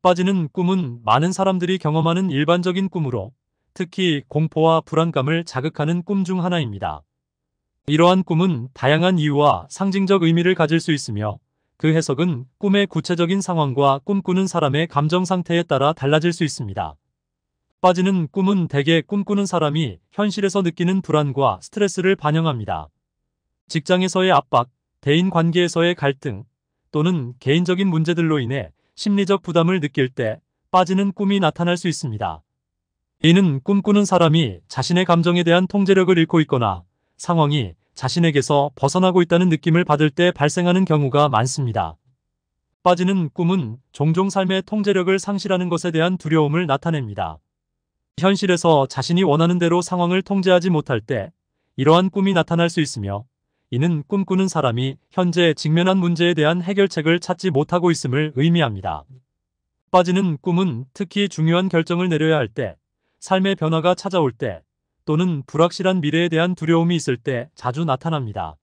빠지는 꿈은 많은 사람들이 경험하는 일반적인 꿈으로 특히 공포와 불안감을 자극하는 꿈 중 하나입니다. 이러한 꿈은 다양한 이유와 상징적 의미를 가질 수 있으며 그 해석은 꿈의 구체적인 상황과 꿈꾸는 사람의 감정 상태에 따라 달라질 수 있습니다. 빠지는 꿈은 대개 꿈꾸는 사람이 현실에서 느끼는 불안과 스트레스를 반영합니다. 직장에서의 압박, 대인 관계에서의 갈등 또는 개인적인 문제들로 인해 심리적 부담을 느낄 때 빠지는 꿈이 나타날 수 있습니다. 이는 꿈꾸는 사람이 자신의 감정에 대한 통제력을 잃고 있거나 상황이 자신에게서 벗어나고 있다는 느낌을 받을 때 발생하는 경우가 많습니다. 빠지는 꿈은 종종 삶의 통제력을 상실하는 것에 대한 두려움을 나타냅니다. 현실에서 자신이 원하는 대로 상황을 통제하지 못할 때 이러한 꿈이 나타날 수 있으며 이는 꿈꾸는 사람이 현재 직면한 문제에 대한 해결책을 찾지 못하고 있음을 의미합니다. 빠지는 꿈은 특히 중요한 결정을 내려야 할 때, 삶의 변화가 찾아올 때, 또는 불확실한 미래에 대한 두려움이 있을 때 자주 나타납니다.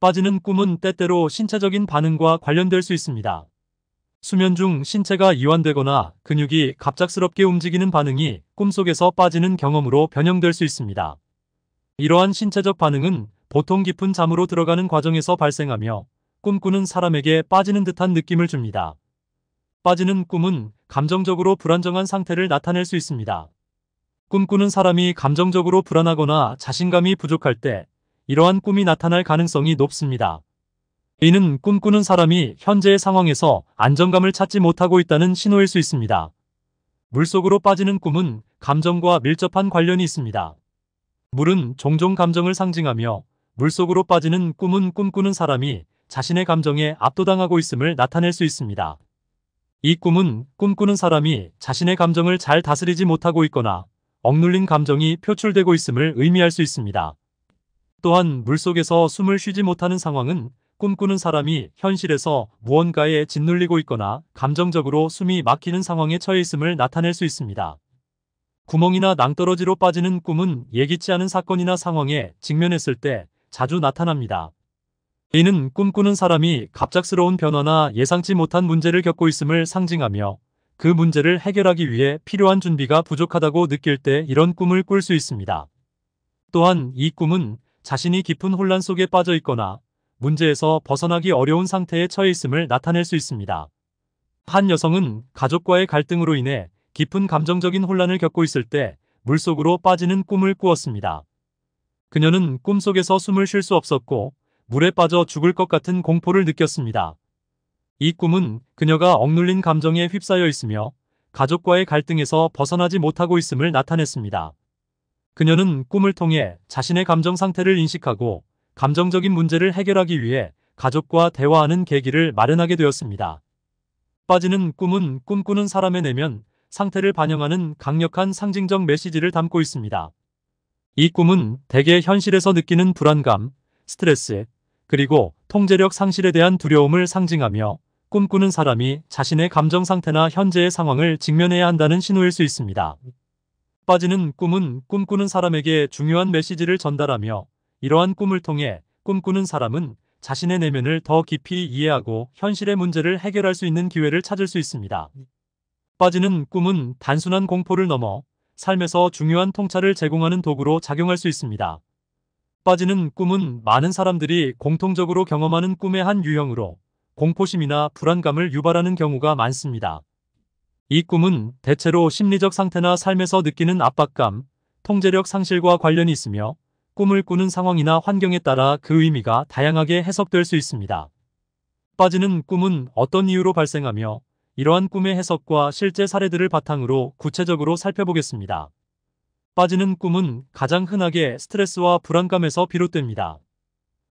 빠지는 꿈은 때때로 신체적인 반응과 관련될 수 있습니다. 수면 중 신체가 이완되거나 근육이 갑작스럽게 움직이는 반응이 꿈속에서 빠지는 경험으로 변형될 수 있습니다. 이러한 신체적 반응은 보통 깊은 잠으로 들어가는 과정에서 발생하며 꿈꾸는 사람에게 빠지는 듯한 느낌을 줍니다. 빠지는 꿈은 감정적으로 불안정한 상태를 나타낼 수 있습니다. 꿈꾸는 사람이 감정적으로 불안하거나 자신감이 부족할 때 이러한 꿈이 나타날 가능성이 높습니다. 이는 꿈꾸는 사람이 현재의 상황에서 안정감을 찾지 못하고 있다는 신호일 수 있습니다. 물속으로 빠지는 꿈은 감정과 밀접한 관련이 있습니다. 물은 종종 감정을 상징하며 물속으로 빠지는 꿈은 꿈꾸는 사람이 자신의 감정에 압도당하고 있음을 나타낼 수 있습니다. 이 꿈은 꿈꾸는 사람이 자신의 감정을 잘 다스리지 못하고 있거나 억눌린 감정이 표출되고 있음을 의미할 수 있습니다. 또한 물속에서 숨을 쉬지 못하는 상황은 꿈꾸는 사람이 현실에서 무언가에 짓눌리고 있거나 감정적으로 숨이 막히는 상황에 처해 있음을 나타낼 수 있습니다. 구멍이나 낭떠러지로 빠지는 꿈은 예기치 않은 사건이나 상황에 직면했을 때 자주 나타납니다. 이는 꿈꾸는 사람이 갑작스러운 변화나 예상치 못한 문제를 겪고 있음을 상징하며 그 문제를 해결하기 위해 필요한 준비가 부족하다고 느낄 때 이런 꿈을 꿀 수 있습니다. 또한 이 꿈은 자신이 깊은 혼란 속에 빠져 있거나 문제에서 벗어나기 어려운 상태에 처해 있음을 나타낼 수 있습니다. 한 여성은 가족과의 갈등으로 인해 깊은 감정적인 혼란을 겪고 있을 때 물속으로 빠지는 꿈을 꾸었습니다. 그녀는 꿈속에서 숨을 쉴 수 없었고 물에 빠져 죽을 것 같은 공포를 느꼈습니다. 이 꿈은 그녀가 억눌린 감정에 휩싸여 있으며 가족과의 갈등에서 벗어나지 못하고 있음을 나타냈습니다. 그녀는 꿈을 통해 자신의 감정 상태를 인식하고 감정적인 문제를 해결하기 위해 가족과 대화하는 계기를 마련하게 되었습니다. 빠지는 꿈은 꿈꾸는 사람의 내면 상태를 반영하는 강력한 상징적 메시지를 담고 있습니다. 이 꿈은 대개 현실에서 느끼는 불안감, 스트레스, 그리고 통제력 상실에 대한 두려움을 상징하며 꿈꾸는 사람이 자신의 감정 상태나 현재의 상황을 직면해야 한다는 신호일 수 있습니다. 빠지는 꿈은 꿈꾸는 사람에게 중요한 메시지를 전달하며 이러한 꿈을 통해 꿈꾸는 사람은 자신의 내면을 더 깊이 이해하고 현실의 문제를 해결할 수 있는 기회를 찾을 수 있습니다. 빠지는 꿈은 단순한 공포를 넘어 삶에서 중요한 통찰을 제공하는 도구로 작용할 수 있습니다. 빠지는 꿈은 많은 사람들이 공통적으로 경험하는 꿈의 한 유형으로 공포심이나 불안감을 유발하는 경우가 많습니다. 이 꿈은 대체로 심리적 상태나 삶에서 느끼는 압박감, 통제력 상실과 관련이 있으며 꿈을 꾸는 상황이나 환경에 따라 그 의미가 다양하게 해석될 수 있습니다. 빠지는 꿈은 어떤 이유로 발생하며 이러한 꿈의 해석과 실제 사례들을 바탕으로 구체적으로 살펴보겠습니다. 빠지는 꿈은 가장 흔하게 스트레스와 불안감에서 비롯됩니다.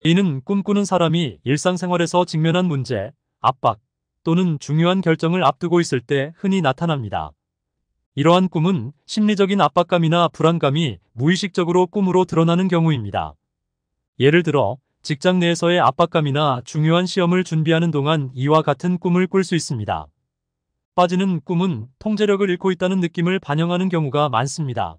이는 꿈꾸는 사람이 일상생활에서 직면한 문제, 압박 또는 중요한 결정을 앞두고 있을 때 흔히 나타납니다. 이러한 꿈은 심리적인 압박감이나 불안감이 무의식적으로 꿈으로 드러나는 경우입니다. 예를 들어 직장 내에서의 압박감이나 중요한 시험을 준비하는 동안 이와 같은 꿈을 꿀 수 있습니다. 빠지는 꿈은 통제력을 잃고 있다는 느낌을 반영하는 경우가 많습니다.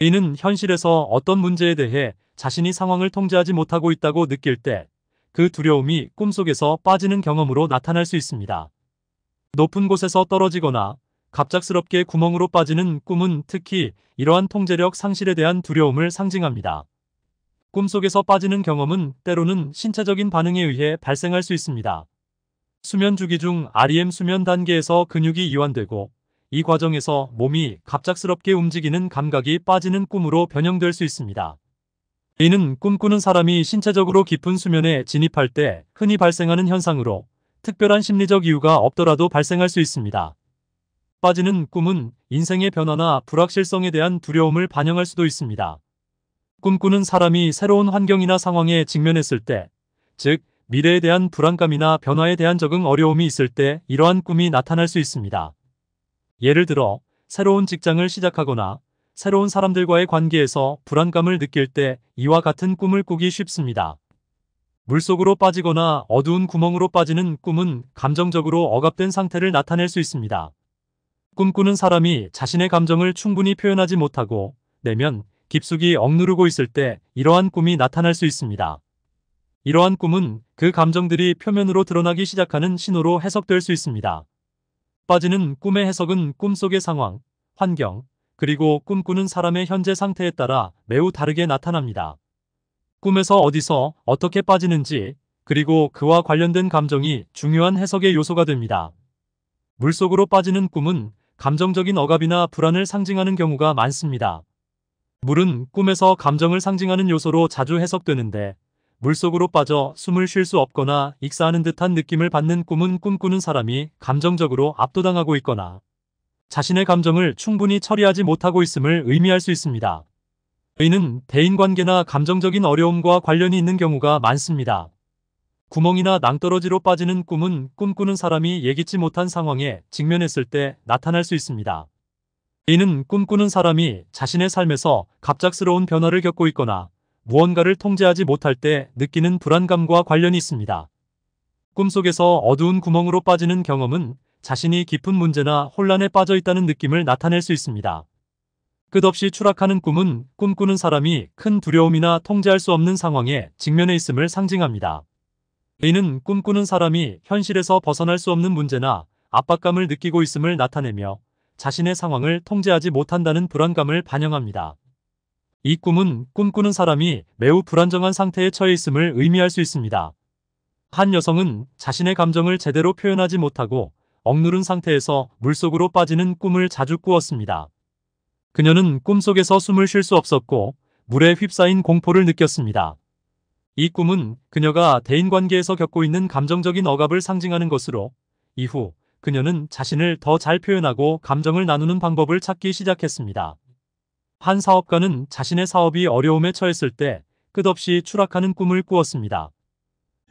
이는 현실에서 어떤 문제에 대해 자신이 상황을 통제하지 못하고 있다고 느낄 때 그 두려움이 꿈속에서 빠지는 경험으로 나타날 수 있습니다. 높은 곳에서 떨어지거나 갑작스럽게 구멍으로 빠지는 꿈은 특히 이러한 통제력 상실에 대한 두려움을 상징합니다. 꿈속에서 빠지는 경험은 때로는 신체적인 반응에 의해 발생할 수 있습니다. 수면 주기 중 REM 수면 단계에서 근육이 이완되고 이 과정에서 몸이 갑작스럽게 움직이는 감각이 빠지는 꿈으로 변형될 수 있습니다. 이는 꿈꾸는 사람이 신체적으로 깊은 수면에 진입할 때 흔히 발생하는 현상으로 특별한 심리적 이유가 없더라도 발생할 수 있습니다. 빠지는 꿈은 인생의 변화나 불확실성에 대한 두려움을 반영할 수도 있습니다. 꿈꾸는 사람이 새로운 환경이나 상황에 직면했을 때, 즉 미래에 대한 불안감이나 변화에 대한 적응 어려움이 있을 때 이러한 꿈이 나타날 수 있습니다. 예를 들어 새로운 직장을 시작하거나 새로운 사람들과의 관계에서 불안감을 느낄 때 이와 같은 꿈을 꾸기 쉽습니다. 물속으로 빠지거나 어두운 구멍으로 빠지는 꿈은 감정적으로 억압된 상태를 나타낼 수 있습니다. 꿈꾸는 사람이 자신의 감정을 충분히 표현하지 못하고 내면 깊숙이 억누르고 있을 때 이러한 꿈이 나타날 수 있습니다. 이러한 꿈은 그 감정들이 표면으로 드러나기 시작하는 신호로 해석될 수 있습니다. 빠지는 꿈의 해석은 꿈속의 상황, 환경, 그리고 꿈꾸는 사람의 현재 상태에 따라 매우 다르게 나타납니다. 꿈에서 어디서 어떻게 빠지는지 그리고 그와 관련된 감정이 중요한 해석의 요소가 됩니다. 물속으로 빠지는 꿈은 감정적인 억압이나 불안을 상징하는 경우가 많습니다. 물은 꿈에서 감정을 상징하는 요소로 자주 해석되는데 물속으로 빠져 숨을 쉴 수 없거나 익사하는 듯한 느낌을 받는 꿈은 꿈꾸는 사람이 감정적으로 압도당하고 있거나 자신의 감정을 충분히 처리하지 못하고 있음을 의미할 수 있습니다. 의는 대인관계나 감정적인 어려움과 관련이 있는 경우가 많습니다. 구멍이나 낭떠러지로 빠지는 꿈은 꿈꾸는 사람이 예기치 못한 상황에 직면했을 때 나타날 수 있습니다. 이는 꿈꾸는 사람이 자신의 삶에서 갑작스러운 변화를 겪고 있거나 무언가를 통제하지 못할 때 느끼는 불안감과 관련이 있습니다. 꿈속에서 어두운 구멍으로 빠지는 경험은 자신이 깊은 문제나 혼란에 빠져 있다는 느낌을 나타낼 수 있습니다. 끝없이 추락하는 꿈은 꿈꾸는 사람이 큰 두려움이나 통제할 수 없는 상황에 직면해 있음을 상징합니다. 이는 꿈꾸는 사람이 현실에서 벗어날 수 없는 문제나 압박감을 느끼고 있음을 나타내며 자신의 상황을 통제하지 못한다는 불안감을 반영합니다. 이 꿈은 꿈꾸는 사람이 매우 불안정한 상태에 처해 있음을 의미할 수 있습니다. 한 여성은 자신의 감정을 제대로 표현하지 못하고 억누른 상태에서 물속으로 빠지는 꿈을 자주 꾸었습니다. 그녀는 꿈속에서 숨을 쉴 수 없었고 물에 휩싸인 공포를 느꼈습니다. 이 꿈은 그녀가 대인관계에서 겪고 있는 감정적인 억압을 상징하는 것으로 이후 그녀는 자신을 더 잘 표현하고 감정을 나누는 방법을 찾기 시작했습니다. 한 사업가는 자신의 사업이 어려움에 처했을 때 끝없이 추락하는 꿈을 꾸었습니다.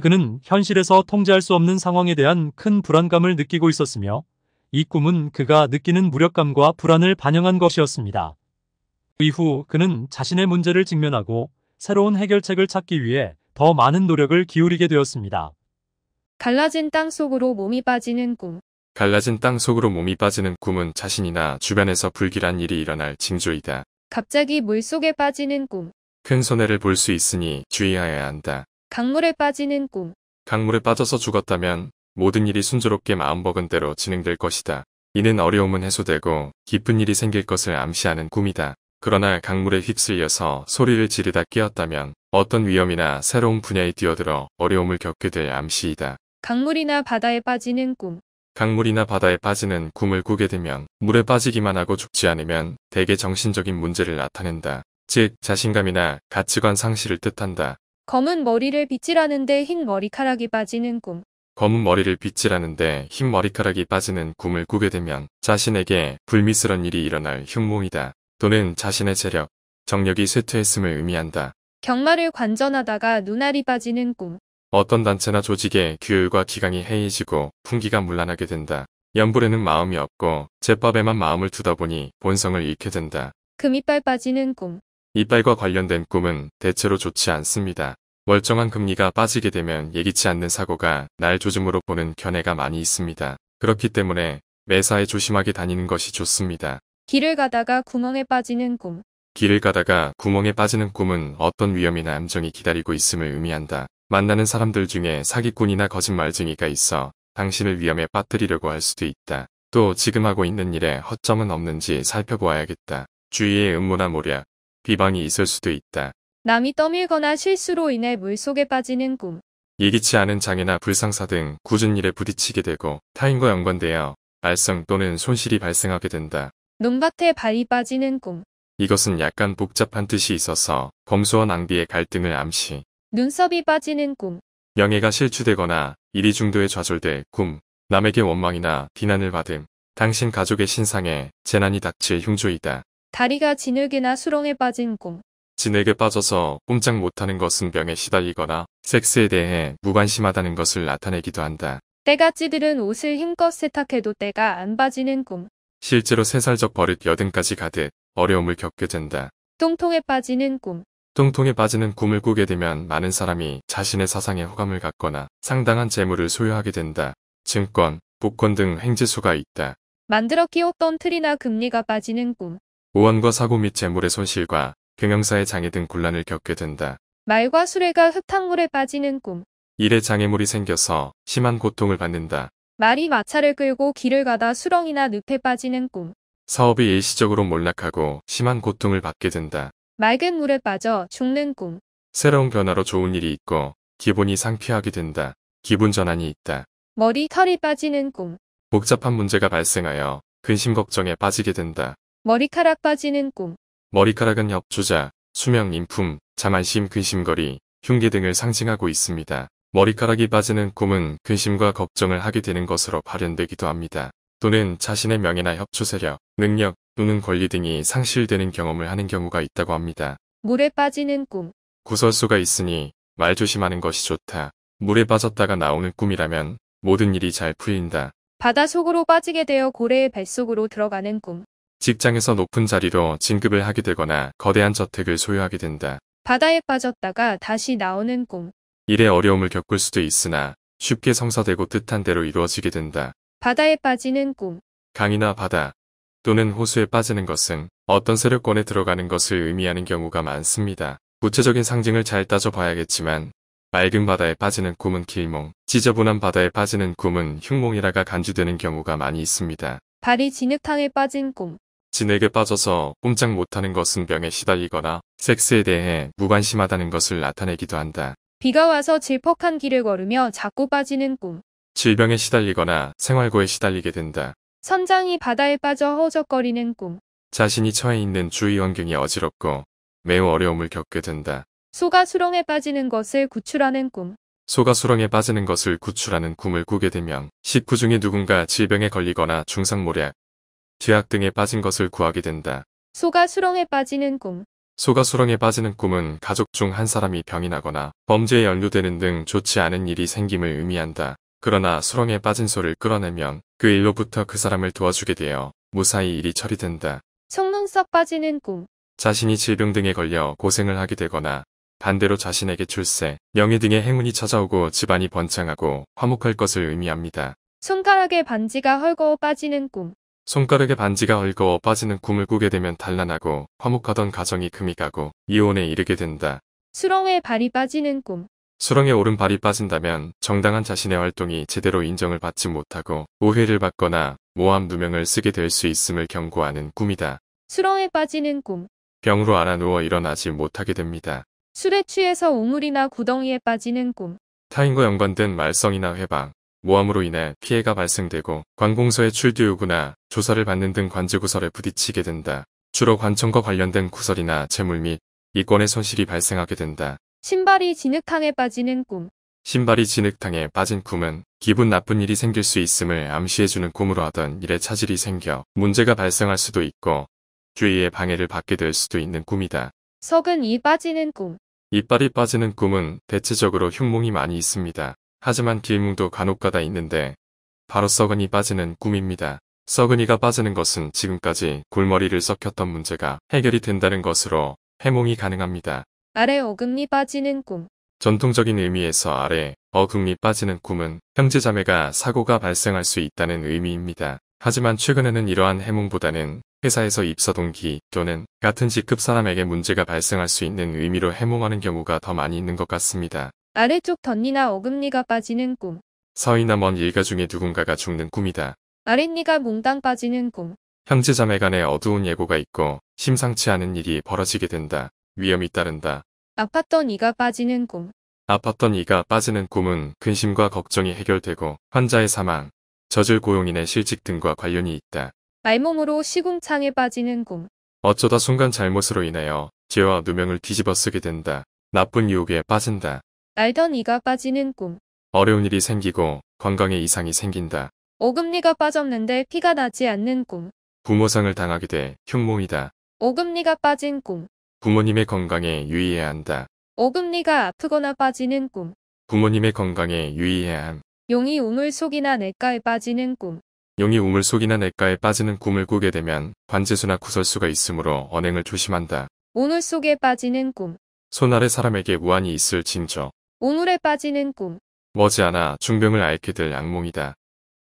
그는 현실에서 통제할 수 없는 상황에 대한 큰 불안감을 느끼고 있었으며 이 꿈은 그가 느끼는 무력감과 불안을 반영한 것이었습니다. 이후 그는 자신의 문제를 직면하고 새로운 해결책을 찾기 위해 더 많은 노력을 기울이게 되었습니다. 갈라진 땅 속으로 몸이 빠지는 꿈 갈라진 땅 속으로 몸이 빠지는 꿈은 자신이나 주변에서 불길한 일이 일어날 징조이다. 갑자기 물속에 빠지는 꿈. 큰 손해를 볼 수 있으니 주의하여야 한다. 강물에 빠지는 꿈. 강물에 빠져서 죽었다면 모든 일이 순조롭게 마음먹은 대로 진행될 것이다. 이는 어려움은 해소되고 기쁜 일이 생길 것을 암시하는 꿈이다. 그러나 강물에 휩쓸려서 소리를 지르다 깨었다면 어떤 위험이나 새로운 분야에 뛰어들어 어려움을 겪게 될 암시이다. 강물이나 바다에 빠지는 꿈. 강물이나 바다에 빠지는 굶을 꾸게 되면 물에 빠지기만 하고 죽지 않으면 대개 정신적인 문제를 나타낸다. 즉 자신감이나 가치관 상실을 뜻한다. 검은 머리를 빗질하는데 흰 머리카락이 빠지는 꿈. 검은 머리를 빗질하는데 흰 머리카락이 빠지는 꿈을 꾸게 되면 자신에게 불미스러운 일이 일어날 흉몽이다. 또는 자신의 재력, 정력이 쇠퇴했음을 의미한다. 경마를 관전하다가 눈알이 빠지는 꿈. 어떤 단체나 조직의 규율과 기강이 해이지고 풍기가 물란하게 된다. 연불에는 마음이 없고 제법에만 마음을 두다 보니 본성을 잃게 된다. 금이빨 빠지는 꿈. 이빨과 관련된 꿈은 대체로 좋지 않습니다. 멀쩡한 금리가 빠지게 되면 예기치 않는 사고가 날 조짐으로 보는 견해가 많이 있습니다. 그렇기 때문에 매사에 조심하게 다니는 것이 좋습니다. 길을 가다가 구멍에 빠지는 꿈. 길을 가다가 구멍에 빠지는 꿈은 어떤 위험이나 암정이 기다리고 있음을 의미한다. 만나는 사람들 중에 사기꾼이나 거짓말쟁이가 있어 당신을 위험에 빠뜨리려고 할 수도 있다. 또 지금 하고 있는 일에 허점은 없는지 살펴보아야겠다. 주위의 음모나 모략, 비방이 있을 수도 있다. 남이 떠밀거나 실수로 인해 물속에 빠지는 꿈. 예기치 않은 장애나 불상사 등 굳은 일에 부딪히게 되고 타인과 연관되어 알성 또는 손실이 발생하게 된다. 논밭에 발이 빠지는 꿈. 이것은 약간 복잡한 뜻이 있어서 검소한 낭비의 갈등을 암시. 눈썹이 빠지는 꿈. 명예가 실추되거나 일이 중도에 좌절될 꿈. 남에게 원망이나 비난을 받음. 당신 가족의 신상에 재난이 닥칠 흉조이다. 다리가 진흙이나 수렁에 빠진 꿈. 진흙에 빠져서 꼼짝 못하는 것은 병에 시달리거나 섹스에 대해 무관심하다는 것을 나타내기도 한다. 때가 찌들은 옷을 힘껏 세탁해도 때가 안 빠지는 꿈. 실제로 세살적 버릇 여든까지 가듯 어려움을 겪게 된다. 똥통에 빠지는 꿈. 고통통에 빠지는 꿈을 꾸게 되면 많은 사람이 자신의 사상에 호감을 갖거나 상당한 재물을 소유하게 된다. 증권, 복권 등 행지수가 있다. 만들어 끼웠던 틀이나 금리가 빠지는 꿈. 오원과 사고 및 재물의 손실과 경영사의 장애 등 곤란을 겪게 된다. 말과 수레가 흙탕물에 빠지는 꿈. 일에 장애물이 생겨서 심한 고통을 받는다. 말이 마차를 끌고 길을 가다 수렁이나 늪에 빠지는 꿈. 사업이 일시적으로 몰락하고 심한 고통을 받게 된다. 맑은 물에 빠져 죽는 꿈. 새로운 변화로 좋은 일이 있고 기분이 상쾌하게 된다. 기분 전환이 있다. 머리 털이 빠지는 꿈. 복잡한 문제가 발생하여 근심 걱정에 빠지게 된다. 머리카락 빠지는 꿈. 머리카락은 협주자, 수명 인품, 자만심 근심거리, 흉기 등을 상징하고 있습니다. 머리카락이 빠지는 꿈은 근심과 걱정을 하게 되는 것으로 발현되기도 합니다. 또는 자신의 명예나 협조 세력, 능력, 또는 권리 등이 상실되는 경험을 하는 경우가 있다고 합니다. 물에 빠지는 꿈. 구설수가 있으니 말 조심하는 것이 좋다. 물에 빠졌다가 나오는 꿈이라면 모든 일이 잘 풀린다. 바다 속으로 빠지게 되어 고래의 뱃속으로 들어가는 꿈. 직장에서 높은 자리로 진급을 하게 되거나 거대한 저택을 소유하게 된다. 바다에 빠졌다가 다시 나오는 꿈. 일에 어려움을 겪을 수도 있으나 쉽게 성사되고 뜻한 대로 이루어지게 된다. 바다에 빠지는 꿈. 강이나 바다, 또는 호수에 빠지는 것은 어떤 세력권에 들어가는 것을 의미하는 경우가 많습니다. 구체적인 상징을 잘 따져봐야겠지만 맑은 바다에 빠지는 꿈은 길몽, 지저분한 바다에 빠지는 꿈은 흉몽이라가 간주되는 경우가 많이 있습니다. 발이 진흙탕에 빠진 꿈진흙에 빠져서 꼼짝 못하는 것은 병에 시달리거나 섹스에 대해 무관심하다는 것을 나타내기도 한다. 비가 와서 질퍽한 길을 걸으며 자꾸 빠지는 꿈 질병에 시달리거나 생활고에 시달리게 된다. 선장이 바다에 빠져 허우적거리는 꿈. 자신이 처해 있는 주위 환경이 어지럽고 매우 어려움을 겪게 된다. 소가 수렁에 빠지는 것을 구출하는 꿈. 소가 수렁에 빠지는 것을 구출하는 꿈을 꾸게 되면 식구 중에 누군가 질병에 걸리거나 중상모략, 죄약 등에 빠진 것을 구하게 된다. 소가 수렁에 빠지는 꿈. 소가 수렁에 빠지는 꿈은 가족 중 한 사람이 병이 나거나 범죄에 연루되는 등 좋지 않은 일이 생김을 의미한다. 그러나 수렁에 빠진 소를 끌어내면 그 일로부터 그 사람을 도와주게 되어 무사히 일이 처리된다. 속눈썹 빠지는 꿈 자신이 질병 등에 걸려 고생을 하게 되거나 반대로 자신에게 출세, 명예 등의 행운이 찾아오고 집안이 번창하고 화목할 것을 의미합니다. 손가락에 반지가 헐거워 빠지는 꿈 손가락에 반지가 헐거워 빠지는 꿈을 꾸게 되면 단란하고 화목하던 가정이 금이 가고 이혼에 이르게 된다. 수렁에 발이 빠지는 꿈 수렁에 오른발이 빠진다면 정당한 자신의 활동이 제대로 인정을 받지 못하고 오해를 받거나 모함 누명을 쓰게 될 수 있음을 경고하는 꿈이다. 수렁에 빠지는 꿈. 병으로 알아누워 일어나지 못하게 됩니다. 술에 취해서 우물이나 구덩이에 빠지는 꿈. 타인과 연관된 말썽이나 회방, 모함으로 인해 피해가 발생되고 관공서의 출두 요구나 조사를 받는 등 관제구설에 부딪히게 된다. 주로 관청과 관련된 구설이나 재물 및 이권의 손실이 발생하게 된다. 신발이 진흙탕에 빠지는 꿈. 신발이 진흙탕에 빠진 꿈은 기분 나쁜 일이 생길 수 있음을 암시해주는 꿈으로 하던 일에 차질이 생겨 문제가 발생할 수도 있고 주위의 방해를 받게 될 수도 있는 꿈이다. 석은 이 빠지는 꿈. 이빨이 빠지는 꿈은 대체적으로 흉몽이 많이 있습니다. 하지만 길몽도 간혹가다 있는데 바로 썩은이 빠지는 꿈입니다. 썩은이가 빠지는 것은 지금까지 골머리를 썩혔던 문제가 해결이 된다는 것으로 해몽이 가능합니다. 아래 어금니 빠지는 꿈. 전통적인 의미에서 아래 어금니 빠지는 꿈은 형제자매가 사고가 발생할 수 있다는 의미입니다. 하지만 최근에는 이러한 해몽보다는 회사에서 입사 동기 또는 같은 직급 사람에게 문제가 발생할 수 있는 의미로 해몽하는 경우가 더 많이 있는 것 같습니다. 아래쪽 덧니나 어금니가 빠지는 꿈. 서이나 먼 일가 중에 누군가가 죽는 꿈이다. 아랫니가 몽땅 빠지는 꿈. 형제자매 간에 어두운 예고가 있고 심상치 않은 일이 벌어지게 된다. 위험이 따른다. 아팠던 이가 빠지는 꿈. 아팠던 이가 빠지는 꿈은 근심과 걱정이 해결되고 환자의 사망, 저질 고용인의 실직 등과 관련이 있다. 알몸으로 시궁창에 빠지는 꿈. 어쩌다 순간 잘못으로 인하여 죄와 누명을 뒤집어 쓰게 된다. 나쁜 유혹에 빠진다. 알던 이가 빠지는 꿈. 어려운 일이 생기고 건강에 이상이 생긴다. 오금니가 빠졌는데 피가 나지 않는 꿈. 부모상을 당하게 돼 흉몽이다. 오금니가 빠진 꿈. 부모님의 건강에 유의해야 한다. 어금니가 아프거나 빠지는 꿈. 부모님의 건강에 유의해야 함. 용이 우물 속이나 냇가에 빠지는 꿈. 용이 우물 속이나 냇가에 빠지는 꿈을 꾸게 되면 관제수나 구설수가 있으므로 언행을 조심한다. 오물 속에 빠지는 꿈. 손 아래 사람에게 우환이 있을 징조. 오물에 빠지는 꿈. 머지않아 중병을 앓게 될 악몽이다.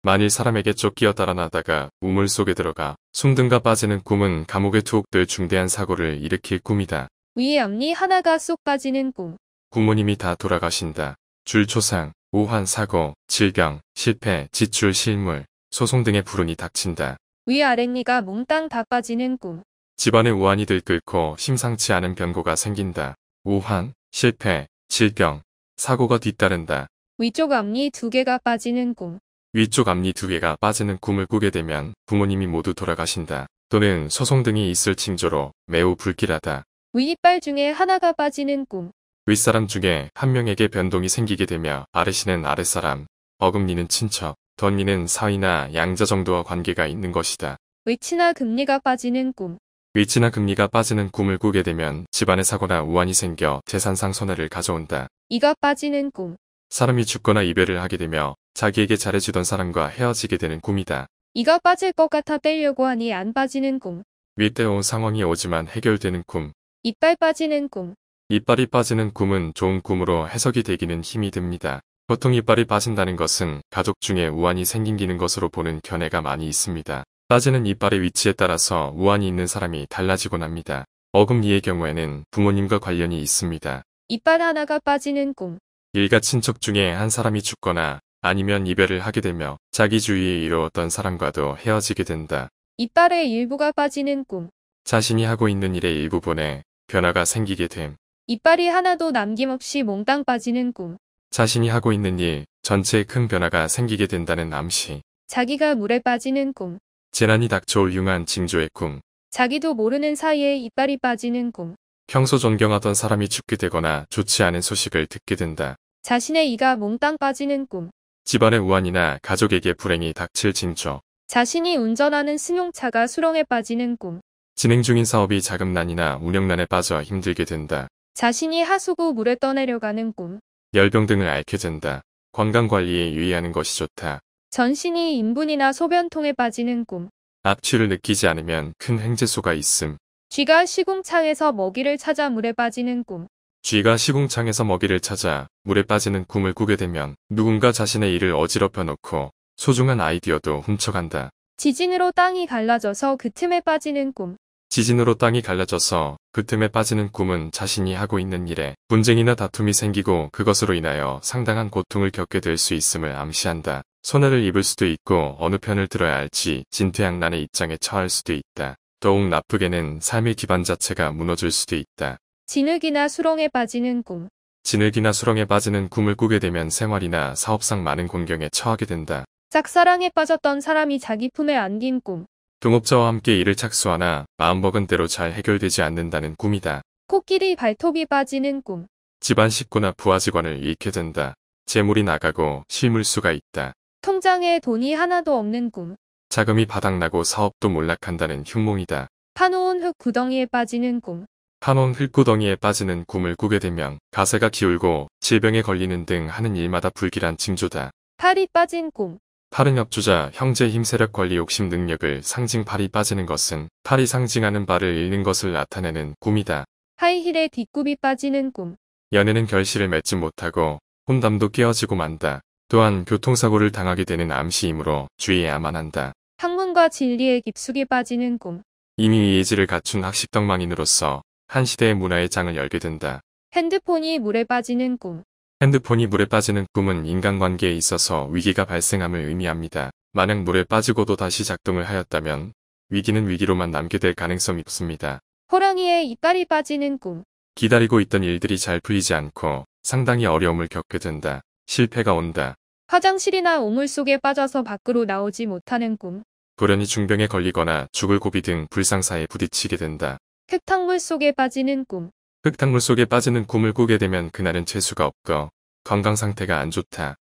만일 사람에게 쫓기어 따라나다가 우물 속에 들어가 숨든가 빠지는 꿈은 감옥에 투옥될 중대한 사고를 일으킬 꿈이다. 위에 앞니 하나가 쏙 빠지는 꿈. 부모님이 다 돌아가신다. 줄초상, 오한 사고, 질병, 실패, 지출 실물, 소송 등의 불운이 닥친다. 위아랫니가 몽땅 다 빠지는 꿈. 집안의 우환이 들끓고 심상치 않은 변고가 생긴다. 우환, 실패, 질병, 사고가 뒤따른다. 위쪽 앞니 두 개가 빠지는 꿈. 위쪽 앞니 두 개가 빠지는 꿈을 꾸게 되면 부모님이 모두 돌아가신다. 또는 소송 등이 있을 징조로 매우 불길하다. 위이빨 중에 하나가 빠지는 꿈. 윗사람 중에 한 명에게 변동이 생기게 되며 아래시는 아랫사람, 어금니는 친척, 덧니는 사위나 양자 정도와 관계가 있는 것이다. 위치나 금리가 빠지는 꿈. 위치나 금리가 빠지는 꿈을 꾸게 되면 집안에 사고나 우환이 생겨 재산상 손해를 가져온다. 이가 빠지는 꿈. 사람이 죽거나 이별을 하게 되며 자기에게 잘해주던 사람과 헤어지게 되는 꿈이다. 이가 빠질 것 같아 빼려고 하니 안 빠지는 꿈. 윗대온 상황이 오지만 해결되는 꿈. 이빨 빠지는 꿈. 이빨이 빠지는 꿈은 좋은 꿈으로 해석이 되기는 힘이 듭니다. 보통 이빨이 빠진다는 것은 가족 중에 우환이 생긴기는 것으로 보는 견해가 많이 있습니다. 빠지는 이빨의 위치에 따라서 우환이 있는 사람이 달라지곤 합니다. 어금니의 경우에는 부모님과 관련이 있습니다. 이빨 하나가 빠지는 꿈. 일가 친척 중에 한 사람이 죽거나 아니면 이별을 하게 되며 자기 주의에 이루었던 사람과도 헤어지게 된다. 이빨의 일부가 빠지는 꿈. 자신이 하고 있는 일의 일부분에 변화가 생기게 됨. 이빨이 하나도 남김없이 몽땅 빠지는 꿈. 자신이 하고 있는 일 전체에 큰 변화가 생기게 된다는 암시. 자기가 물에 빠지는 꿈. 재난이 닥쳐올 융한 징조의 꿈. 자기도 모르는 사이에 이빨이 빠지는 꿈. 평소 존경하던 사람이 죽게 되거나 좋지 않은 소식을 듣게 된다. 자신의 이가 몽땅 빠지는 꿈. 집안의 우환이나 가족에게 불행이 닥칠 징조. 자신이 운전하는 승용차가 수렁에 빠지는 꿈. 진행 중인 사업이 자금난이나 운영난에 빠져 힘들게 된다. 자신이 하수구 물에 떠내려가는 꿈. 열병 등을 앓게 된다. 건강관리에 유의하는 것이 좋다. 전신이 인분이나 소변통에 빠지는 꿈. 악취를 느끼지 않으면 큰행재소가 있음. 쥐가 시궁창에서 먹이를 찾아 물에 빠지는 꿈. 쥐가 시궁창에서 먹이를 찾아 물에 빠지는 꿈을 꾸게 되면 누군가 자신의 일을 어지럽혀 놓고 소중한 아이디어도 훔쳐간다. 지진으로 땅이 갈라져서 그 틈에 빠지는 꿈. 지진으로 땅이 갈라져서 그 틈에 빠지는 꿈은 자신이 하고 있는 일에 분쟁이나 다툼이 생기고 그것으로 인하여 상당한 고통을 겪게 될 수 있음을 암시한다. 손해를 입을 수도 있고 어느 편을 들어야 할지 진퇴양난의 입장에 처할 수도 있다. 더욱 나쁘게는 삶의 기반 자체가 무너질 수도 있다. 진흙이나 수렁에 빠지는 꿈. 진흙이나 수렁에 빠지는 꿈을 꾸게 되면 생활이나 사업상 많은 곤경에 처하게 된다. 짝사랑에 빠졌던 사람이 자기 품에 안긴 꿈. 동업자와 함께 일을 착수하나 마음먹은 대로 잘 해결되지 않는다는 꿈이다. 코끼리 발톱이 빠지는 꿈. 집안 식구나 부하 직원을 잃게 된다. 재물이 나가고 실물수가 있다. 통장에 돈이 하나도 없는 꿈. 자금이 바닥나고 사업도 몰락한다는 흉몽이다. 파놓은 흙 구덩이에 빠지는 꿈. 한온 흙구덩이에 빠지는 꿈을 꾸게 되면 가세가 기울고 질병에 걸리는 등 하는 일마다 불길한 징조다. 팔이 빠진 꿈 팔은 협주자, 형제 힘세력 권리 욕심 능력을 상징 팔이 빠지는 것은 팔이 상징하는 발을 잃는 것을 나타내는 꿈이다. 하이힐의 뒷굽이 빠지는 꿈. 연애는 결실을 맺지 못하고 혼담도 깨어지고 만다. 또한 교통사고를 당하게 되는 암시이므로 주의해야만 한다. 학문과 진리의 깊숙이 빠지는 꿈. 이미 예지를 갖춘 학식덕망인으로서 한 시대의 문화의 장을 열게 된다. 핸드폰이 물에 빠지는 꿈. 핸드폰이 물에 빠지는 꿈은 인간관계에 있어서 위기가 발생함을 의미합니다. 만약 물에 빠지고도 다시 작동을 하였다면 위기는 위기로만 남게 될 가능성이 높습니다. 호랑이의 이빨이 빠지는 꿈. 기다리고 있던 일들이 잘 풀리지 않고 상당히 어려움을 겪게 된다. 실패가 온다. 화장실이나 오물 속에 빠져서 밖으로 나오지 못하는 꿈. 불연이 중병에 걸리거나 죽을 고비 등 불상사에 부딪히게 된다. 흙탕물 속에 빠지는 꿈. 흙탕물 속에 빠지는 꿈을 꾸게 되면 그날은 재수가 없고 건강 상태가 안 좋다.